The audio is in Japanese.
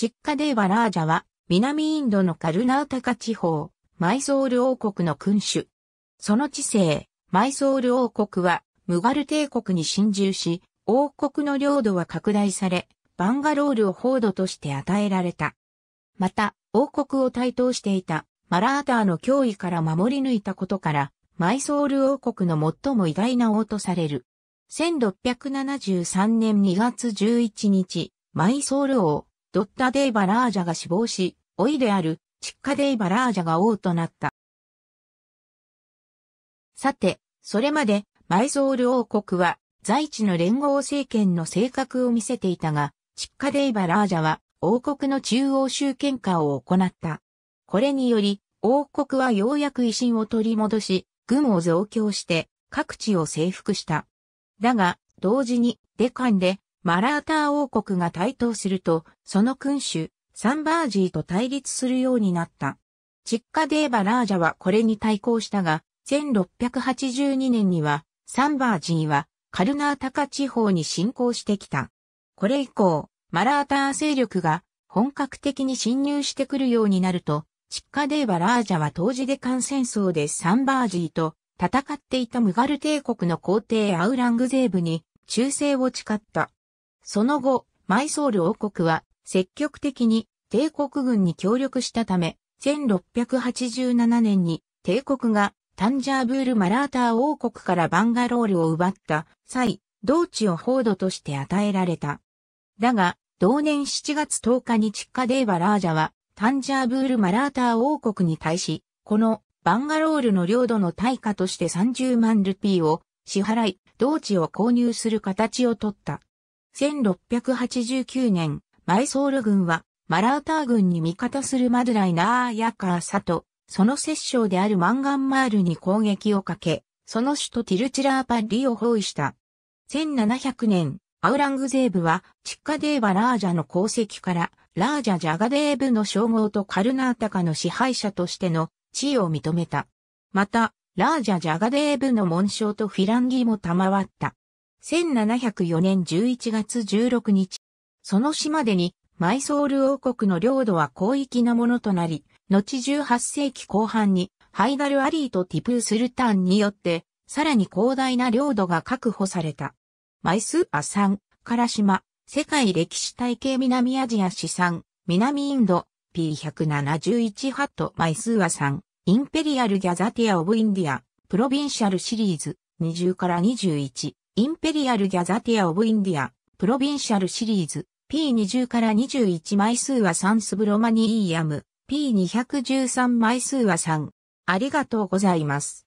チッカデーバラージャは、南インドのカルナウタカ地方、マイソール王国の君主。その地勢、マイソール王国は、ムガル帝国に侵入し、王国の領土は拡大され、バンガロールを報土として与えられた。また、王国を台頭していたマラーターの脅威から守り抜いたことから、マイソール王国の最も偉大な王とされる。1673年2月11日、マイソール王、ドッタ・デイ・バラージャが死亡し、老いである、チッカ・デイ・バラージャが王となった。さて、それまで、マイゾール王国は、在地の連合政権の性格を見せていたが、チッカ・デイ・バラージャは、王国の中央集権化を行った。これにより、王国はようやく威信を取り戻し、軍を増強して、各地を征服した。だが、同時に、デカンで、マラーター王国が台頭すると、その君主、サンバージーと対立するようになった。チッカデーバラージャはこれに対抗したが、1682年には、サンバージーはカルナータカ地方に侵攻してきた。これ以降、マラーター勢力が本格的に侵入してくるようになると、チッカデーバラージャは当時で感戦争でサンバージーと戦っていたムガル帝国の皇帝アウラングゼーブに忠誠を誓った。その後、マイソール王国は積極的に帝国軍に協力したため、1687年に帝国がタンジャーブール・マラーター王国からバンガロールを奪った際、同地を報道として与えられた。だが、同年7月10日にチッカデーバラージャは、タンジャーブール・マラーター王国に対し、このバンガロールの領土の対価として30万ルピーを支払い、同地を購入する形をとった。1689年、マイソール軍は、マラーター軍に味方するマドライナーヤカーサと、その摂政であるマンガンマールに攻撃をかけ、その首都ティルチラーパリを包囲した。1700年、アウラングゼーブは、チッカデーバラージャの功績から、ラージャ・ジャガデーブの称号とカルナータカの支配者としての地位を認めた。また、ラージャ・ジャガデーブの紋章とフィランギも賜った。1704年11月16日、その島でにマイソール王国の領土は広域のものとなり、後18世紀後半にハイダル・アリーとティプー・スルタンによって、さらに広大な領土が確保された。マイス・アサン、カラシマ、世界歴史体系南アジア資産、南インド、P171 ハット・マイスーアサン、インペリアル・ギャザティア・オブ・インディア、プロビンシャルシリーズ、20から21。インペリアル・ギャザティア・オブ・インディア、プロビンシャルシリーズ、P20 から21枚数は3スブロマニイーヤム、P213 枚数は3。ありがとうございます。